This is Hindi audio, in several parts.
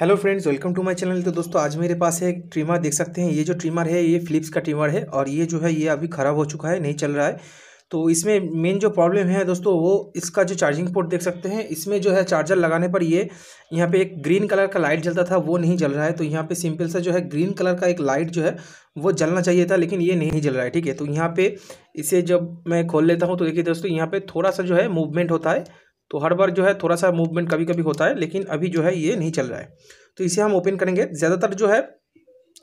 hello friends welcome to my channel तो दोस्तों आज मेरे पास है ट्रिमर देख सकते हैं ये जो ट्रिमर है ये फ़िलिप्स का ट्रिमर है और ये जो है ये अभी ख़राब हो चुका है नहीं चल रहा है तो इसमें मेन जो प्रॉब्लम है दोस्तों वो इसका जो चार्जिंग पोर्ट देख सकते हैं इसमें जो है चार्जर लगाने पर ये यहाँ पे एक ग्रीन कलर का लाइट जलता था वो नहीं जल रहा है तो यहाँ पे सिंपल सा जो है ग्रीन कलर का एक लाइट जो है वो जलना चाहिए था लेकिन ये नहीं जल रहा है ठीक है तो यहाँ पे इसे जब मैं खोल लेता हूँ तो देखिए दोस्तों यहाँ पर थोड़ा सा जो है मूवमेंट होता है तो हर बार जो है थोड़ा सा मूवमेंट कभी कभी होता है लेकिन अभी जो है ये नहीं चल रहा है तो इसे हम ओपन करेंगे ज़्यादातर जो है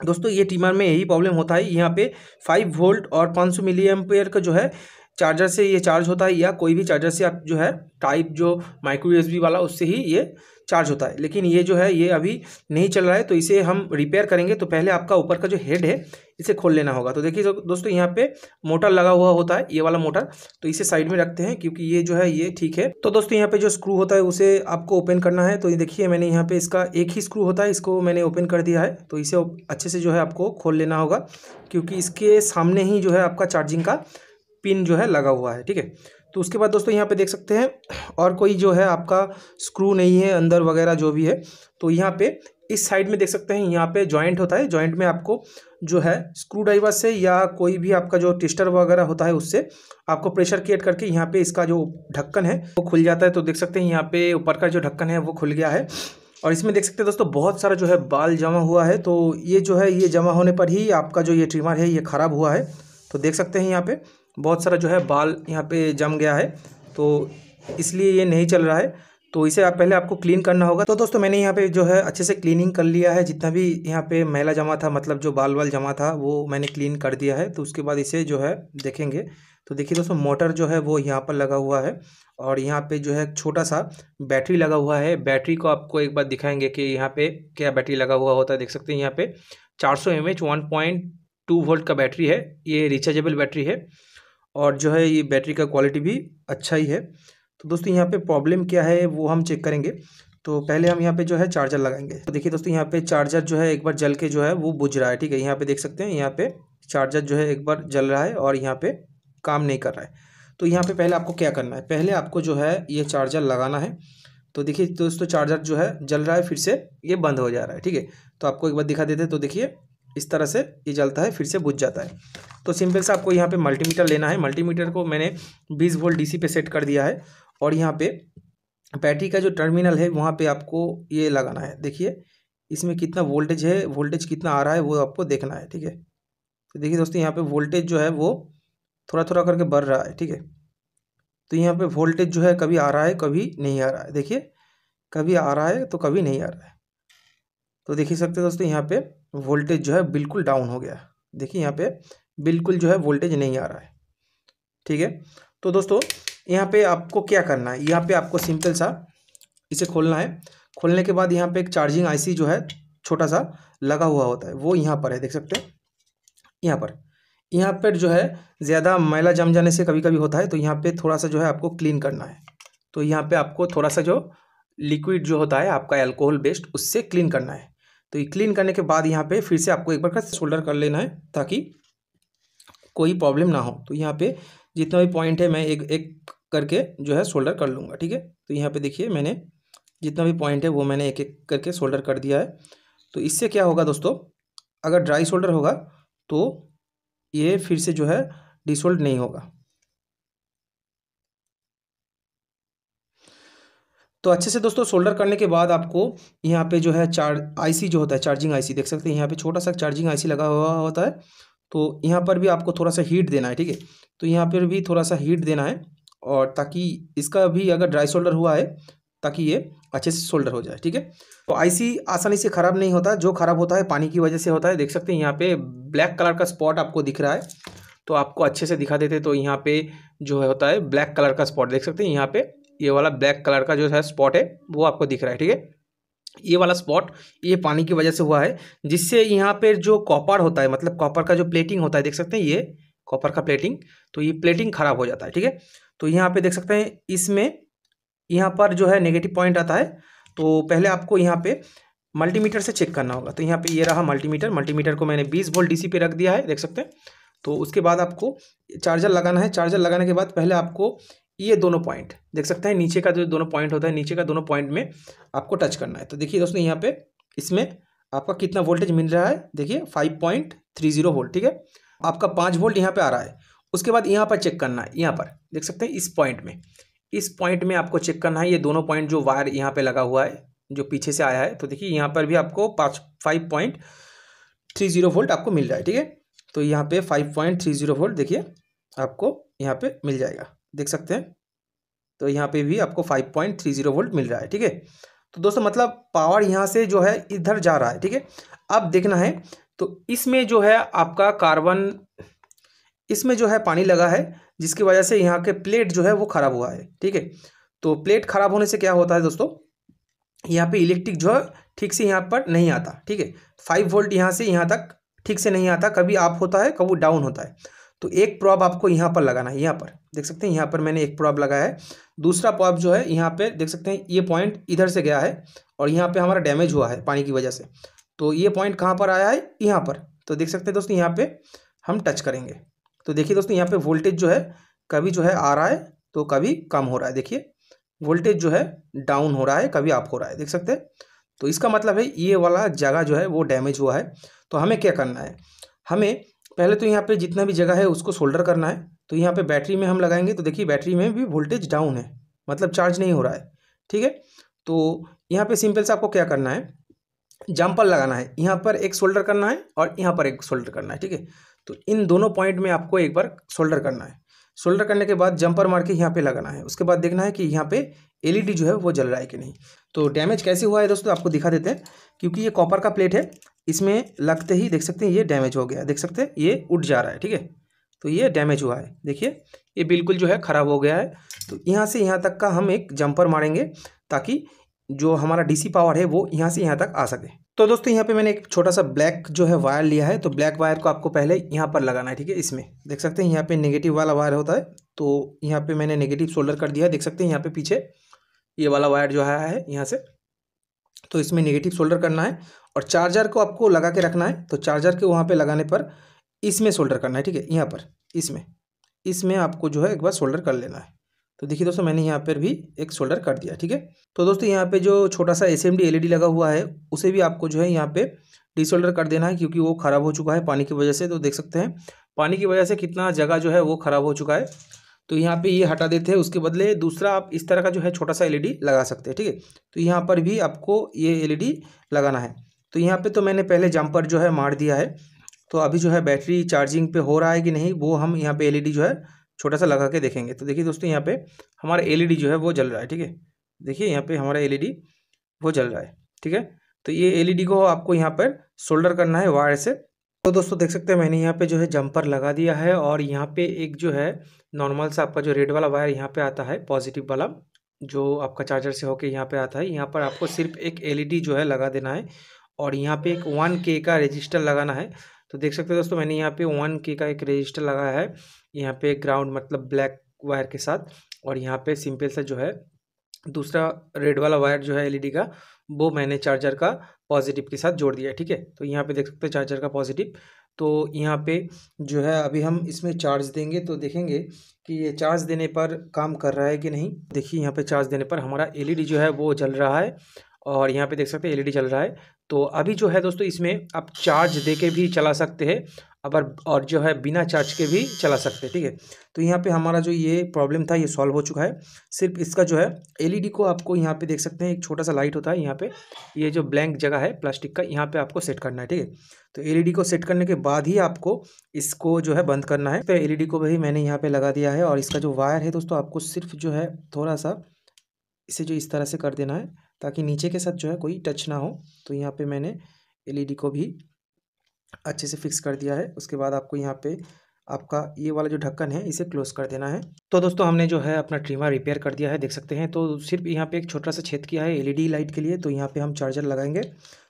दोस्तों ये टीमर में यही प्रॉब्लम होता है यहाँ पे 5 वोल्ट और 500 मिली एम्पियर का जो है चार्जर से ये चार्ज होता है या कोई भी चार्जर से आप जो है टाइप जो माइक्रो यूएसबी वाला उससे ही ये चार्ज होता है लेकिन ये जो है ये अभी नहीं चल रहा है तो इसे हम रिपेयर करेंगे तो पहले आपका ऊपर का जो हेड है इसे खोल लेना होगा तो देखिए दोस्तों यहाँ पे मोटर लगा हुआ होता है ये वाला मोटर तो इसे साइड में रखते हैं क्योंकि ये जो है ये ठीक है तो दोस्तों यहाँ पे जो स्क्रू होता है उसे आपको ओपन करना है तो ये देखिए मैंने यहाँ पे इसका एक ही स्क्रू होता है इसको मैंने ओपन कर दिया है तो इसे अच्छे से जो है आपको खोल लेना होगा क्योंकि इसके सामने ही जो है आपका चार्जिंग का पिन जो है लगा हुआ है ठीक है तो उसके बाद दोस्तों यहाँ पे देख सकते हैं और कोई जो है आपका स्क्रू नहीं है अंदर वगैरह जो भी है तो यहाँ पे इस साइड में देख सकते हैं यहाँ पे जॉइंट होता है जॉइंट में आपको जो है स्क्रू ड्राइवर से या कोई भी आपका जो टिस्टर वगैरह होता है उससे आपको प्रेशर क्रिएट करके यहाँ पे इसका जो ढक्कन है वो खुल जाता है तो देख सकते हैं यहाँ पे ऊपर का जो ढक्कन है वो खुल गया है और इसमें देख सकते हैं दोस्तों बहुत सारा जो है बाल जमा हुआ है तो ये जो है ये जमा होने पर ही आपका जो ये ट्रिमर है ये ख़राब हुआ है तो देख सकते हैं यहाँ पर बहुत सारा जो है बाल यहाँ पे जम गया है तो इसलिए ये नहीं चल रहा है तो इसे आप पहले आपको क्लीन करना होगा तो दोस्तों मैंने यहाँ पे जो है अच्छे से क्लीनिंग कर लिया है जितना भी यहाँ पे मैला जमा था मतलब जो बाल वाल जमा था वो मैंने क्लीन कर दिया है तो उसके बाद इसे जो है देखेंगे तो देखिए दोस्तों मोटर जो है वो यहाँ पर लगा हुआ है और यहाँ पे जो है छोटा सा बैटरी लगा हुआ है बैटरी को आपको एक बार दिखाएंगे कि यहाँ पे क्या बैटरी लगा हुआ होता है देख सकते हैं यहाँ पे चार सौ M H one point two volt का बैटरी है ये रिचार्जेबल बैटरी है और जो है ये बैटरी का क्वालिटी भी अच्छा ही है तो दोस्तों यहाँ पे प्रॉब्लम क्या है वो हम चेक करेंगे तो पहले हम यहाँ पे जो है चार्जर लगाएंगे तो देखिए दोस्तों यहाँ पे चार्जर जो है एक बार जल के जो है वो बुझ रहा है ठीक है यहाँ पे देख सकते हैं यहाँ पे चार्जर जो है एक बार जल रहा है और यहाँ पे काम नहीं कर रहा है तो यहाँ पे पहले आपको क्या करना है पहले आपको जो है ये चार्जर लगाना है तो देखिए दोस्तों चार्जर जो है जल रहा है फिर से ये बंद हो जा रहा है ठीक है तो आपको एक बार दिखा देते तो देखिए इस तरह से ये जलता है फिर से बुझ जाता है तो सिंपल से आपको यहाँ पे मल्टीमीटर लेना है मल्टीमीटर को मैंने 20 वोल्ट डीसी पे सेट कर दिया है और यहाँ पे बैटरी का जो टर्मिनल है वहाँ पे आपको ये लगाना है देखिए इसमें कितना वोल्टेज है वोल्टेज कितना आ रहा है वो आपको देखना है ठीक है तो देखिए दोस्तों यहाँ पर वोल्टेज जो है वो थोड़ा थोड़ा करके बढ़ रहा है ठीक है तो यहाँ पर वोल्टेज जो है कभी आ रहा है कभी नहीं आ रहा है देखिए कभी आ रहा है तो कभी नहीं आ रहा है तो देख ही सकते दोस्तों यहाँ पे वोल्टेज जो है बिल्कुल डाउन हो गया देखिए यहाँ पे बिल्कुल जो है वोल्टेज नहीं आ रहा है ठीक है तो दोस्तों यहाँ पे आपको क्या करना है यहाँ पे आपको सिंपल सा इसे खोलना है खोलने के बाद यहाँ पे एक चार्जिंग आईसी जो है छोटा सा लगा हुआ होता है वो यहाँ पर है देख सकते हैं यहाँ पर यहाँ पर जो है ज़्यादा मैला जम जाने से कभी कभी होता है तो यहाँ पर थोड़ा सा जो है आपको क्लीन करना है तो यहाँ पर आपको थोड़ा सा जो लिक्विड जो होता है आपका एल्कोहल बेस्ड उससे क्लीन करना है तो ये क्लीन करने के बाद यहाँ पे फिर से आपको एक बार का शोल्डर कर लेना है ताकि कोई प्रॉब्लम ना हो तो यहाँ पे जितना भी पॉइंट है मैं एक एक करके जो है शोल्डर कर लूँगा ठीक है तो यहाँ पे देखिए मैंने जितना भी पॉइंट है वो मैंने एक एक करके शोल्डर कर दिया है तो इससे क्या होगा दोस्तों अगर ड्राई शोल्डर होगा तो ये फिर से जो है डिसोल्ड नहीं होगा तो अच्छे से दोस्तों सोल्डर करने के बाद आपको यहाँ पे जो है चार आईसी जो होता है चार्जिंग आईसी देख सकते हैं यहाँ पे छोटा सा चार्जिंग आईसी लगा हुआ होता है तो यहाँ पर भी आपको थोड़ा सा हीट देना है ठीक है तो यहाँ पर भी थोड़ा सा हीट देना है और ताकि इसका भी अगर ड्राई शोल्डर हुआ है ताकि ये अच्छे से शोल्डर हो जाए ठीक है तो आईसी आसानी से ख़राब नहीं होता जो ख़राब होता है पानी की वजह से होता है देख सकते हैं यहाँ पे ब्लैक कलर का स्पॉट आपको दिख रहा है तो आपको अच्छे से दिखा देते तो यहाँ पे जो है होता है ब्लैक कलर का स्पॉट देख सकते हैं यहाँ पे ये वाला ब्लैक कलर का जो है स्पॉट है वो आपको दिख रहा है ठीक है ये वाला स्पॉट ये पानी की वजह से हुआ है जिससे यहाँ पर जो कॉपर होता है मतलब कॉपर का जो प्लेटिंग होता है देख सकते हैं ये कॉपर का प्लेटिंग तो ये प्लेटिंग खराब हो जाता है ठीक है तो यहाँ पे देख सकते हैं इसमें यहाँ पर जो है नेगेटिव पॉइंट आता है तो पहले आपको यहाँ पे मल्टीमीटर से चेक करना होगा तो यहाँ पे ये रहा मल्टीमीटर मल्टीमीटर को मैंने 20 वोल्ट डीसी पे रख दिया है देख सकते हैं तो उसके बाद आपको चार्जर लगाना है चार्जर लगाने के बाद पहले आपको ये दोनों पॉइंट देख सकते हैं नीचे का जो दोनों पॉइंट होता है नीचे का दोनों पॉइंट में आपको टच करना है तो देखिए दोस्तों यहाँ पे इसमें आपका कितना वोल्टेज मिल रहा है देखिए five point three zero volt ठीक है आपका पाँच वोल्ट यहाँ पे आ रहा है उसके बाद यहाँ पर चेक करना है यहाँ पर देख सकते हैं इस पॉइंट में इस पॉइंट में आपको चेक करना है ये दोनों पॉइंट जो वायर यहाँ पर लगा हुआ है जो पीछे से आया है तो देखिए यहाँ पर भी आपको पाँच five point three zero volt आपको मिल रहा है ठीक है तो यहाँ पर five point three zero volt देखिए आपको यहाँ पर मिल जाएगा देख सकते हैं तो यहाँ पे भी आपको 5.30 वोल्ट मिल रहा है ठीक है तो दोस्तों मतलब पावर यहाँ से जो है इधर जा रहा है ठीक है अब देखना है तो इसमें जो है आपका कार्बन इसमें जो है पानी लगा है जिसकी वजह से यहाँ के प्लेट जो है वो ख़राब हुआ है ठीक है तो प्लेट ख़राब होने से क्या होता है दोस्तों यहाँ पे इलेक्ट्रिक जो है ठीक से यहाँ पर नहीं आता ठीक है फाइव वोल्ट यहाँ से यहाँ तक ठीक से नहीं आता कभी आप होता है कभी डाउन होता है तो एक प्रॉब आपको यहाँ पर लगाना है यहाँ पर देख सकते हैं यहाँ पर मैंने एक प्रॉब लगाया है दूसरा प्रॉब जो है यहाँ पे देख सकते हैं ये पॉइंट इधर से गया है और यहाँ पे हमारा डैमेज हुआ है पानी की वजह से तो ये पॉइंट कहाँ पर आया है यहाँ पर तो देख सकते हैं दोस्तों यहाँ पर हम टच करेंगे तो देखिए दोस्तों यहाँ पर वोल्टेज जो है कभी जो है आ रहा है तो कभी कम हो रहा है देखिए वोल्टेज जो है डाउन हो रहा है कभी अप हो रहा है देख सकते हैं तो इसका मतलब है ये वाला जगह जो है वो डैमेज हुआ है तो हमें क्या करना है हमें पहले तो यहाँ पे जितना भी जगह है उसको सोल्डर करना है तो यहाँ पे बैटरी में हम लगाएंगे तो देखिए बैटरी में भी वोल्टेज डाउन है मतलब चार्ज नहीं हो रहा है ठीक है तो यहाँ पे सिंपल से आपको क्या करना है जम्पर लगाना है यहाँ पर एक सोल्डर करना है और यहाँ पर एक सोल्डर करना है ठीक है तो इन दोनों पॉइंट में आपको एक बार सोल्डर करना है सोल्डर करने के बाद जंपर मार के यहाँ पे लगाना है उसके बाद देखना है कि यहाँ पे एलईडी जो है वो जल रहा है कि नहीं तो डैमेज कैसे हुआ है दोस्तों आपको दिखा देते हैं क्योंकि ये कॉपर का प्लेट है इसमें लगते ही देख सकते हैं ये डैमेज हो गया देख सकते हैं ये उठ जा रहा है ठीक है तो ये डैमेज हुआ है देखिए ये बिल्कुल जो है ख़राब हो गया है तो यहाँ से यहाँ तक का हम एक जंपर मारेंगे ताकि जो हमारा डीसी पावर है वो यहाँ से यहाँ तक आ सके तो दोस्तों यहाँ पे मैंने एक छोटा सा ब्लैक जो है वायर लिया है तो ब्लैक वायर को आपको पहले यहाँ पर लगाना है ठीक है इसमें देख सकते हैं यहाँ पे नेगेटिव वाला वायर होता है तो यहाँ पे मैंने नेगेटिव शोल्डर कर दिया है देख सकते हैं यहाँ पे पीछे ये वाला वायर जो आया है यहाँ से तो इसमें नेगेटिव शोल्डर करना है और चार्जर को आपको लगा के रखना है तो चार्जर के वहाँ पे लगाने पर इसमें सोल्डर करना है ठीक है यहाँ पर इसमें इसमें आपको जो है एक बार सोल्डर कर लेना है तो देखिए दोस्तों मैंने यहाँ पर भी एक सोल्डर कर दिया ठीक है तो दोस्तों यहाँ पे जो छोटा सा एस एम e लगा हुआ है उसे भी आपको जो है यहाँ पे डिसोल्डर कर देना है क्योंकि वो ख़राब हो चुका है पानी की वजह से तो देख सकते हैं पानी की वजह से कितना जगह जो है वो ख़राब हो चुका है तो यहाँ पे ये यह हटा देते हैं उसके बदले दूसरा आप इस तरह का जो है छोटा सा एलईडी e लगा सकते हैं ठीक है तो यहाँ पर भी आपको ये एलईडी e लगाना है तो यहाँ पे तो मैंने पहले जंपर जो है मार दिया है तो अभी जो है बैटरी चार्जिंग पे हो रहा है कि नहीं वो हम यहाँ पे एलईडी e जो है छोटा सा लगा के देखेंगे तो देखिए दोस्तों यहाँ पे हमारा एलईडी e जो है वो जल रहा है ठीक है देखिए यहाँ पे हमारा एलईडी e वो जल रहा है ठीक है तो ये एल को आपको यहाँ पर सोल्डर करना है वायर से तो दोस्तों देख सकते हैं मैंने यहाँ पे जो है जंपर लगा दिया है और यहाँ पे एक जो है नॉर्मल सा आपका जो रेड वाला वायर यहाँ पे आता है पॉजिटिव वाला जो आपका चार्जर से होके यहाँ पे आता है यहाँ पर आपको सिर्फ एक एलईडी जो है लगा देना है और यहाँ पे एक वन के का रजिस्टर लगाना है तो देख सकते हो दोस्तों मैंने यहाँ पे वन के का एक रजिस्टर लगाया है यहाँ पे ग्राउंड मतलब ब्लैक वायर के साथ और यहाँ पे सिंपल सा जो है दूसरा रेड वाला वायर जो है एलईडी e का वो मैंने चार्जर का पॉजिटिव के साथ जोड़ दिया ठीक है तो यहाँ पे देख सकते हो चार्जर का पॉजिटिव तो यहाँ पे जो है अभी हम इसमें चार्ज देंगे तो देखेंगे कि ये चार्ज देने पर काम कर रहा है कि नहीं देखिए यहाँ पे चार्ज देने पर हमारा एलईडी e जो है वो जल रहा है और यहाँ पे देख सकते हैं एलईडी e जल रहा है तो अभी जो है दोस्तों इसमें आप चार्ज दे के भी चला सकते हैं अगर और जो है बिना चार्ज के भी चला सकते हैं ठीक है तो यहाँ पे हमारा जो ये प्रॉब्लम था ये सॉल्व हो चुका है सिर्फ इसका जो है एलईडी को आपको यहाँ पे देख सकते हैं एक छोटा सा लाइट होता है यहाँ पे ये जो ब्लैंक जगह है प्लास्टिक का यहाँ पे आपको सेट करना है ठीक है तो एलईडी को सेट करने के बाद ही आपको इसको जो है बंद करना है तो एल को भी मैंने यहाँ पर लगा दिया है और इसका जो वायर है दोस्तों आपको सिर्फ जो है थोड़ा सा इसे जो इस तरह से कर देना है ताकि नीचे के साथ जो है कोई टच ना हो तो यहाँ पे मैंने एलईडी e को भी अच्छे से फिक्स कर दिया है उसके बाद आपको यहाँ पे आपका ये वाला जो ढक्कन है इसे क्लोज कर देना है तो दोस्तों हमने जो है अपना ट्रिमर रिपेयर कर दिया है देख सकते हैं तो सिर्फ यहाँ पे एक छोटा सा छेद किया है एलईडी लाइट e के लिए तो यहाँ पे हम चार्जर लगाएंगे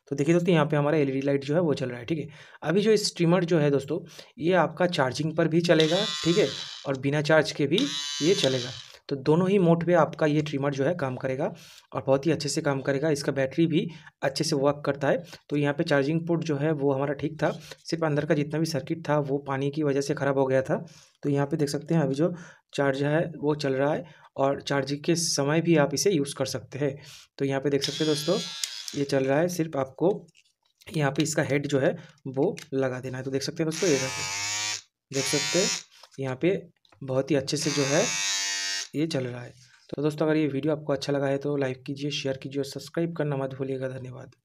तो देखिए दोस्तों यहाँ पे हमारा एलईडी लाइट e जो है वो चल रहा है ठीक है अभी जो इस ट्रिमर जो है दोस्तों ये आपका चार्जिंग पर भी चलेगा ठीक है और बिना चार्ज के भी ये चलेगा तो दोनों ही मोड पे आपका ये ट्रिमर जो है काम करेगा और बहुत ही अच्छे से काम करेगा इसका बैटरी भी अच्छे से वर्क करता है तो यहाँ पे चार्जिंग पोर्ट जो है वो हमारा ठीक था सिर्फ अंदर का जितना भी सर्किट था वो पानी की वजह से ख़राब हो गया था तो यहाँ पे देख सकते हैं अभी जो चार्ज है वो चल रहा है और चार्जिंग के समय भी आप इसे यूज़ कर सकते हैं तो यहाँ पर देख सकते हैं दोस्तों ये चल रहा है सिर्फ आपको यहाँ पे इसका हेड जो है वो लगा देना है तो देख सकते हैं दोस्तों ये देख सकते हैं यहाँ पे बहुत ही अच्छे से जो है ये चल रहा है तो दोस्तों अगर ये वीडियो आपको अच्छा लगा है तो लाइक कीजिए शेयर कीजिए और सब्सक्राइब करना मत भूलिएगा धन्यवाद